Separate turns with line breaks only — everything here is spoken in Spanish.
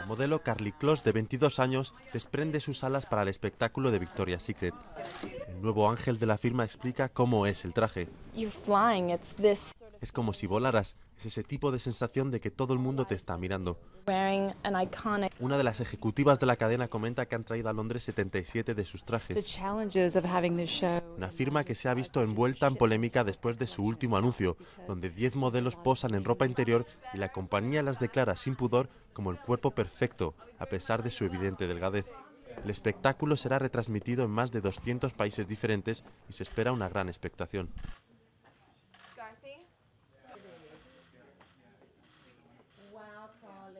El modelo Carly Close de 22 años, desprende sus alas para el espectáculo de Victoria's Secret. El nuevo ángel de la firma explica cómo es el traje. Es como si volaras, es ese tipo de sensación de que todo el mundo te está mirando. Una de las ejecutivas de la cadena comenta que han traído a Londres 77 de sus trajes una firma que se ha visto envuelta en polémica después de su último anuncio, donde 10 modelos posan en ropa interior y la compañía las declara sin pudor como el cuerpo perfecto, a pesar de su evidente delgadez. El espectáculo será retransmitido en más de 200 países diferentes y se espera una gran expectación.